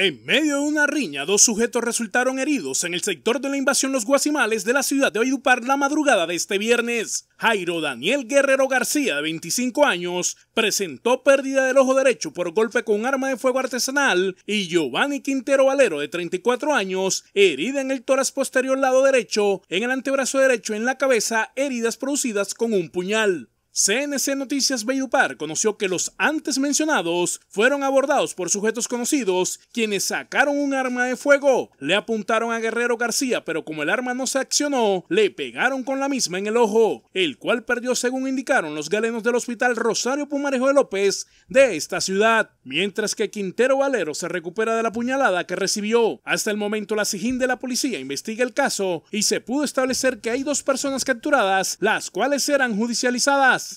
En medio de una riña, dos sujetos resultaron heridos en el sector de la invasión Los Guasimales de la ciudad de Ayupar la madrugada de este viernes. Jairo Daniel Guerrero García, de 25 años, presentó pérdida del ojo derecho por golpe con arma de fuego artesanal y Giovanni Quintero Valero, de 34 años, herida en el tórax posterior lado derecho, en el antebrazo derecho en la cabeza, heridas producidas con un puñal. CNC Noticias Bellupar conoció que los antes mencionados fueron abordados por sujetos conocidos quienes sacaron un arma de fuego, le apuntaron a Guerrero García pero como el arma no se accionó, le pegaron con la misma en el ojo, el cual perdió según indicaron los galenos del hospital Rosario Pumarejo de López de esta ciudad, mientras que Quintero Valero se recupera de la puñalada que recibió. Hasta el momento la SIGIN de la policía investiga el caso y se pudo establecer que hay dos personas capturadas, las cuales eran judicializadas.